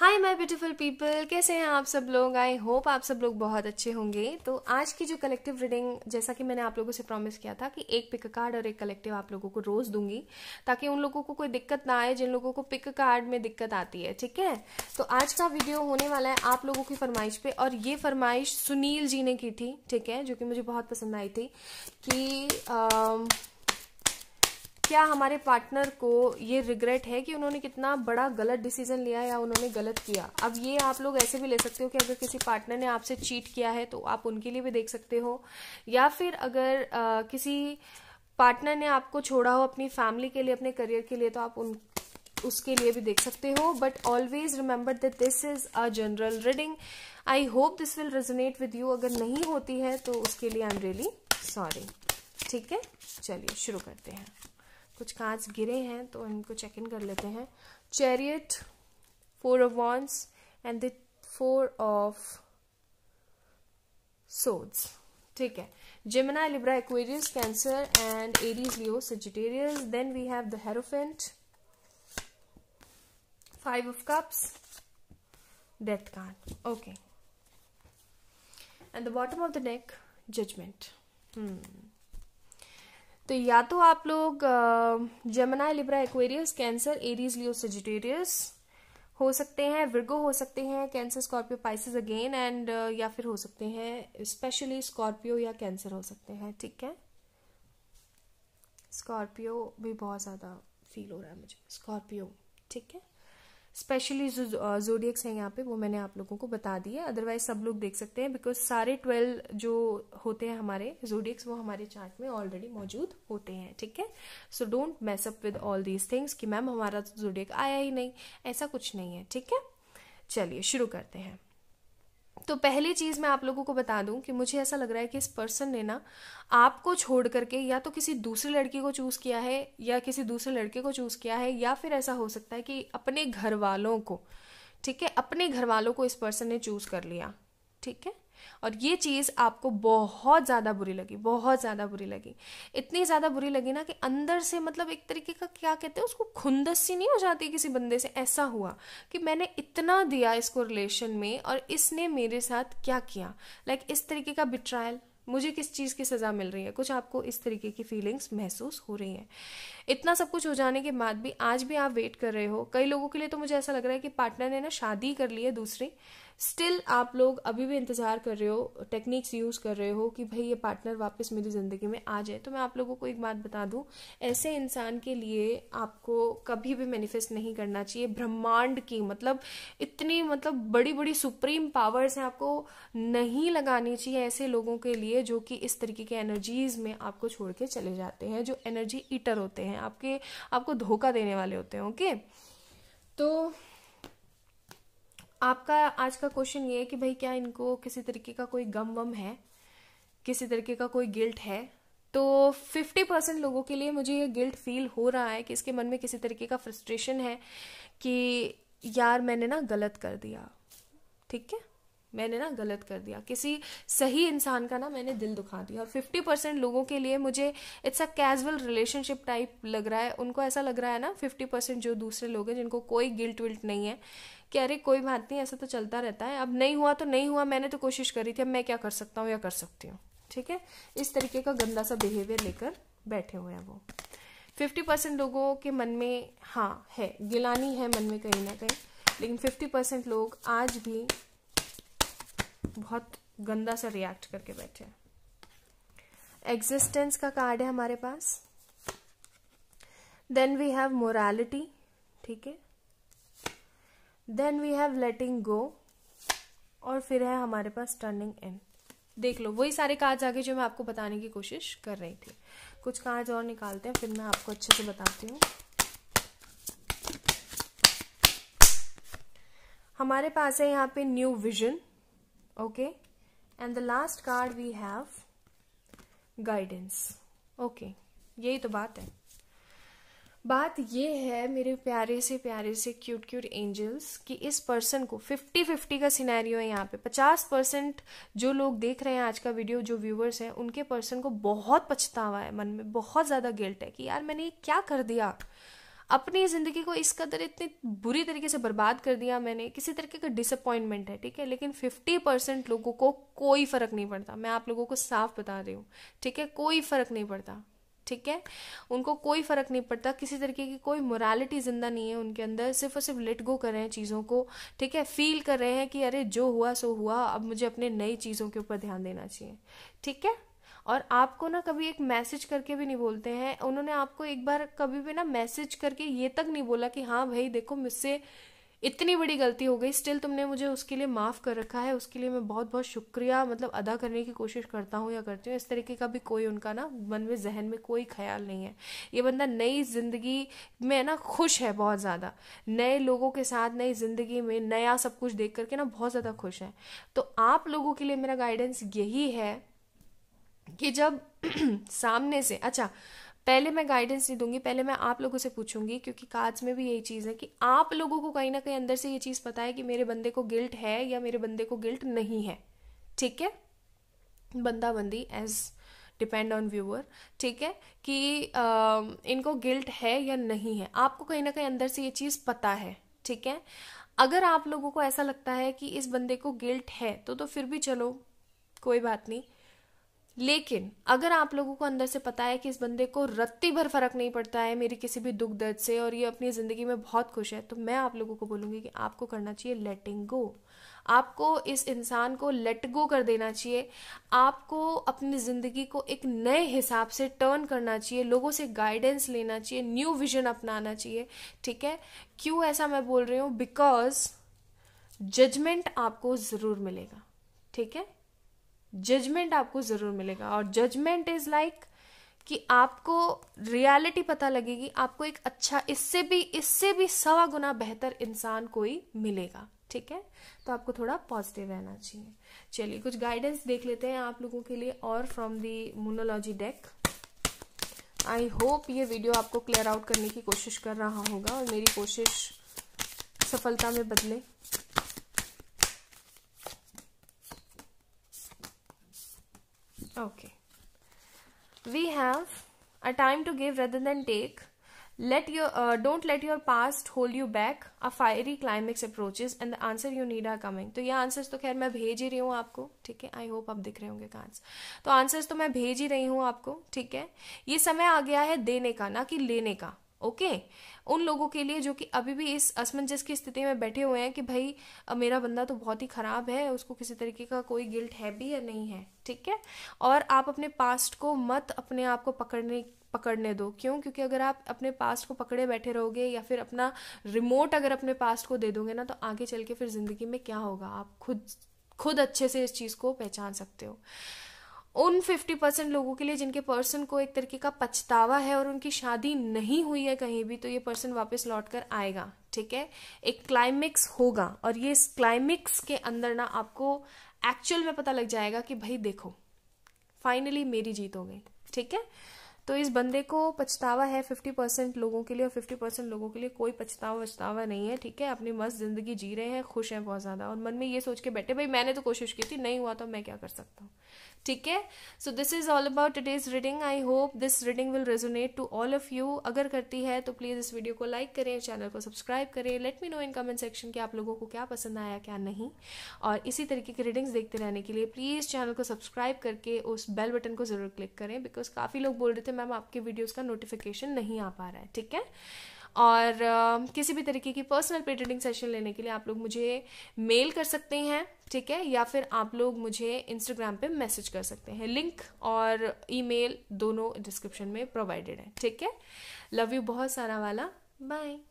Hi my beautiful people कैसे हैं आप सब लोग आई होप आप सब लोग बहुत अच्छे होंगे तो आज की जो कलेक्टिव रीडिंग जैसा कि मैंने आप लोगों से प्रॉमिस किया था कि एक पिक कार्ड और एक कलेक्टिव आप लोगों को रोज दूंगी ताकि उन लोगों को कोई दिक्कत ना आए जिन लोगों को पिक कार्ड में दिक्कत आती है ठीक है तो आज का वीडियो होने वाला है आप लोगों की फरमाइश पे और ये फरमाइश सुनील जी ने की थी ठीक है जो कि मुझे बहुत पसंद आई थी कि आ, um, क्या हमारे पार्टनर को ये रिग्रेट है कि उन्होंने कितना बड़ा गलत डिसीजन लिया या उन्होंने गलत किया अब ये आप लोग ऐसे भी ले सकते हो कि अगर किसी पार्टनर ने आपसे चीट किया है तो आप उनके लिए भी देख सकते हो या फिर अगर आ, किसी पार्टनर ने आपको छोड़ा हो अपनी फैमिली के लिए अपने करियर के लिए तो आप उन उसके लिए भी देख सकते हो but always remember that this is a general reading I hope this will resonate with you अगर नहीं होती है तो उसके लिए आई एम रियली सॉरी ठीक है चलिए शुरू करते हैं कुछ कांच गिरे हैं तो इनको चेक इन कर लेते हैं chariot four of wands and the four of swords ठीक है Gemini Libra Aquarius Cancer and Aries Leo Sagittarius then we have the hierophant five of cups death card okay and the bottom of the deck judgement तो या तो आप लोग Gemini Libra Aquarius Cancer Aries Leo Sagittarius हो सकते हैं Virgo हो सकते हैं Cancer Scorpio Pisces again and या फिर हो सकते हैं स्पेशली स्कॉर्पियो या कैंसर हो सकते हैं ठीक है स्कॉर्पियो भी बहुत ज़्यादा फील हो रहा है मुझे स्कॉर्पियो ठीक है स्पेशली जो जोडियक्स हैं यहाँ पे वो मैंने आप लोगों को बता दी है अदरवाइज सब लोग देख सकते हैं बिकॉज सारे ट्वेल्व जो होते हैं हमारे जोडियक्स वो हमारे चार्ट में ऑलरेडी मौजूद होते हैं ठीक है so don't mess up with all these things कि मैम हमारा जोडियक आया ही नहीं ऐसा कुछ नहीं है ठीक है चलिए शुरू करते हैं तो पहली चीज़ मैं आप लोगों को बता दूं कि मुझे ऐसा लग रहा है कि इस पर्सन ने ना आपको छोड़ करके या तो किसी दूसरे लड़के को चूज़ किया है या किसी दूसरे लड़के को चूज़ किया है या फिर ऐसा हो सकता है कि अपने घर वालों को ठीक है अपने घर वालों को इस पर्सन ने चूज़ कर लिया ठीक है और ये चीज़ आपको बहुत ज़्यादा बुरी लगी बहुत ज़्यादा बुरी लगी इतनी ज़्यादा बुरी लगी ना कि अंदर से मतलब एक तरीके का क्या कहते हैं उसको खुंदस सी नहीं हो जाती किसी बंदे से ऐसा हुआ कि मैंने इतना दिया इसको रिलेशन में और इसने मेरे साथ क्या किया लाइक इस तरीके का बिट्रायल मुझे किस चीज़ की सज़ा मिल रही है कुछ आपको इस तरीके की फीलिंग्स महसूस हो रही हैं इतना सब कुछ हो जाने के बाद भी आज भी आप वेट कर रहे हो कई लोगों के लिए तो मुझे ऐसा लग रहा है कि पार्टनर ने ना शादी कर ली है दूसरी स्टिल आप लोग अभी भी इंतज़ार कर रहे हो टेक्निक्स यूज़ कर रहे हो कि भाई ये पार्टनर वापस मेरी ज़िंदगी में आ जाए तो मैं आप लोगों को एक बात बता दूं ऐसे इंसान के लिए आपको कभी भी मैनिफेस्ट नहीं करना चाहिए ब्रह्मांड की मतलब इतनी मतलब बड़ी बड़ी सुप्रीम पावर्स हैं आपको नहीं लगानी चाहिए ऐसे लोगों के लिए जो कि इस तरीके के एनर्जीज में आपको छोड़ के चले जाते हैं जो एनर्जी ईटर होते हैं आपके आपको धोखा देने वाले होते हैं ओके तो आपका आज का क्वेश्चन ये है कि भाई क्या इनको किसी तरीके का कोई गम वम है किसी तरीके का कोई गिल्ट है तो फिफ्टी परसेंट लोगों के लिए मुझे ये गिल्ट फील हो रहा है कि इसके मन में किसी तरीके का फ्रस्ट्रेशन है कि यार मैंने ना गलत कर दिया ठीक है मैंने ना गलत कर दिया किसी सही इंसान का ना मैंने दिल दुखा दिया और फिफ्टी परसेंट लोगों के लिए मुझे it's a casual relationship type लग रहा है उनको ऐसा लग रहा है ना फिफ्टी परसेंट जो दूसरे लोग हैं जिनको कोई गिल्ट विल्ट नहीं है कि अरे कोई बात नहीं ऐसा तो चलता रहता है अब नहीं हुआ तो नहीं हुआ मैंने तो कोशिश करी थी अब मैं क्या कर सकता हूँ या कर सकती हूँ ठीक है इस तरीके का गंदा सा बिहेवियर लेकर बैठे हुए हैं वो फिफ्टी परसेंट लोगों के मन में हाँ है गिलानी है मन में कहीं ना कहीं लेकिन फिफ्टी परसेंट लोग आज भी बहुत गंदा सा रिएक्ट करके बैठे एग्जिस्टेंस का कार्ड है हमारे पास देन वी हैव मोरालिटी ठीक है then we have letting go और फिर है हमारे पास टर्निंग इन देख लो वही सारे कार्ड आगे जो मैं आपको बताने की कोशिश कर रही थी कुछ कार्ड और निकालते हैं फिर मैं आपको अच्छे से बताती हूँ हमारे पास है यहाँ पे new vision okay and the last card we have guidance okay यही तो बात है बात ये है मेरे प्यारे से प्यारे से क्यूट क्यूट एंजल्स कि इस पर्सन को फिफ्टी फिफ्टी का सिनेरियो है यहाँ पे पचास परसेंट जो लोग देख रहे हैं आज का वीडियो जो व्यूवर्स हैं उनके पर्सन को बहुत पछतावा है मन में बहुत ज़्यादा गिल्ट है कि यार मैंने ये क्या कर दिया अपनी ज़िंदगी को इस कदर इतनी बुरी तरीके से बर्बाद कर दिया मैंने किसी तरीके का डिसअपॉइंटमेंट है ठीक है लेकिन फिफ्टी परसेंट लोगों को कोई फ़र्क नहीं पड़ता मैं आप लोगों को साफ बता रही हूँ ठीक है कोई फ़र्क नहीं पड़ता ठीक है उनको कोई फ़र्क नहीं पड़ता किसी तरीके की कोई मोरालिटी ज़िंदा नहीं है उनके अंदर सिर्फ और सिर्फ लेट गो कर रहे हैं चीज़ों को ठीक है फील कर रहे हैं कि अरे जो हुआ सो हुआ अब मुझे अपने नई चीज़ों के ऊपर ध्यान देना चाहिए ठीक है और आपको ना कभी एक मैसेज करके भी नहीं बोलते हैं उन्होंने आपको एक बार कभी भी ना मैसेज करके ये तक नहीं बोला कि हाँ भाई देखो मुझसे इतनी बड़ी गलती हो गई स्टिल तुमने मुझे उसके लिए माफ़ कर रखा है उसके लिए मैं बहुत बहुत शुक्रिया मतलब अदा करने की कोशिश करता हूँ या करती हूँ इस तरीके का भी कोई उनका ना मन में जहन में कोई ख्याल नहीं है ये बंदा नई ज़िंदगी में ना खुश है बहुत ज़्यादा नए लोगों के साथ नई ज़िंदगी में नया सब कुछ देख करके ना बहुत ज़्यादा खुश है तो आप लोगों के लिए मेरा गाइडेंस यही है कि जब सामने से अच्छा पहले मैं गाइडेंस नहीं दूंगी पहले मैं आप लोगों से पूछूंगी क्योंकि कार्ड्स में भी यही चीज़ है कि आप लोगों को कहीं ना कहीं अंदर से ये चीज़ पता है कि मेरे बंदे को गिल्ट है या मेरे बंदे को गिल्ट नहीं है ठीक है बंदा बंदी एज डिपेंड ऑन व्यूअर ठीक है कि आ, इनको गिल्ट है या नहीं है आपको कहीं ना कहीं अंदर से ये चीज़ पता है ठीक है अगर आप लोगों को ऐसा लगता है कि इस बंदे को गिल्ट है तो तो फिर भी चलो कोई बात नहीं लेकिन अगर आप लोगों को अंदर से पता है कि इस बंदे को रत्ती भर फर्क नहीं पड़ता है मेरी किसी भी दुख दर्द से और ये अपनी ज़िंदगी में बहुत खुश है तो मैं आप लोगों को बोलूँगी कि आपको करना चाहिए लेटिंग गो आपको इस इंसान को लेट गो कर देना चाहिए आपको अपनी ज़िंदगी को एक नए हिसाब से टर्न करना चाहिए लोगों से गाइडेंस लेना चाहिए न्यू विजन अपनाना चाहिए ठीक है क्यों ऐसा मैं बोल रही हूँ बिकॉज जजमेंट आपको ज़रूर मिलेगा ठीक है जजमेंट आपको जरूर मिलेगा और जजमेंट इज लाइक कि आपको रियलिटी पता लगेगी आपको एक अच्छा इससे भी इससे भी सवा गुना बेहतर इंसान कोई मिलेगा ठीक है तो आपको थोड़ा पॉजिटिव रहना चाहिए चलिए कुछ गाइडेंस देख लेते हैं आप लोगों के लिए और from the Moonology deck I hope ये वीडियो आपको क्लियर आउट करने की कोशिश कर रहा होगा और मेरी कोशिश सफलता में बदले okay we have a time to give rather than take let your uh, don't let your past hold you back a fiery climax approaches and the answer you need are coming तो ये answers तो खैर मैं भेज ही रही हूँ आपको ठीक है आई होप आप दिख रहे होंगे कांस तो आंसर्स तो मैं भेज ही रही हूँ आपको ठीक है ये समय आ गया है देने का ना कि लेने का ओके okay? उन लोगों के लिए जो कि अभी भी इस असमंजस की स्थिति में बैठे हुए हैं कि भाई मेरा बंदा तो बहुत ही ख़राब है उसको किसी तरीके का कोई गिल्ट है भी या नहीं है ठीक है और आप अपने पास्ट को मत अपने आप को पकड़ने पकड़ने दो क्यों क्योंकि अगर आप अपने पास्ट को पकड़े बैठे रहोगे या फिर अपना रिमोट अगर अपने पास्ट को दे दोगे ना तो आगे चल के फिर ज़िंदगी में क्या होगा आप खुद खुद अच्छे से इस चीज़ को पहचान सकते हो उन फिफ्टी परसेंट लोगों के लिए जिनके पर्सन को एक तरीके का पछतावा है और उनकी शादी नहीं हुई है कहीं भी तो ये पर्सन वापस लौट कर आएगा ठीक है एक क्लाइमेक्स होगा और ये इस क्लाइमेक्स के अंदर ना आपको एक्चुअल में पता लग जाएगा कि भाई देखो फाइनली मेरी जीत हो गई ठीक है तो इस बंदे को पछतावा है फिफ्टी परसेंट लोगों के लिए और फिफ्टी परसेंट लोगों के लिए कोई पछतावा वछतावा नहीं है ठीक है अपनी मस्त जिंदगी जी रहे हैं खुश हैं बहुत ज़्यादा और मन में ये सोच के बैठे भाई मैंने तो कोशिश की थी नहीं हुआ तो मैं क्या कर सकता हूँ ठीक है so this is all about today's reading I hope this reading will resonate to all of you अगर करती है तो प्लीज़ इस वीडियो को लाइक करें चैनल को सब्सक्राइब करें let me know in comment section कि आप लोगों को क्या पसंद आया क्या नहीं और इसी तरीके की रीडिंग्स देखते रहने के लिए प्लीज़ चैनल को सब्सक्राइब करके उस बेल बटन को ज़रूर क्लिक करें बिकॉज काफ़ी लोग बोल रहे थे मैम आपके वीडियोज़ का नोटिफिकेशन नहीं आ पा रहा है ठीक है और uh, किसी भी तरीके की पर्सनल पेटेंटिंग सेशन लेने के लिए आप लोग मुझे मेल कर सकते हैं ठीक है या फिर आप लोग मुझे इंस्टाग्राम पे मैसेज कर सकते हैं लिंक और ईमेल दोनों डिस्क्रिप्शन में प्रोवाइडेड है ठीक है लव यू बहुत सारा वाला बाय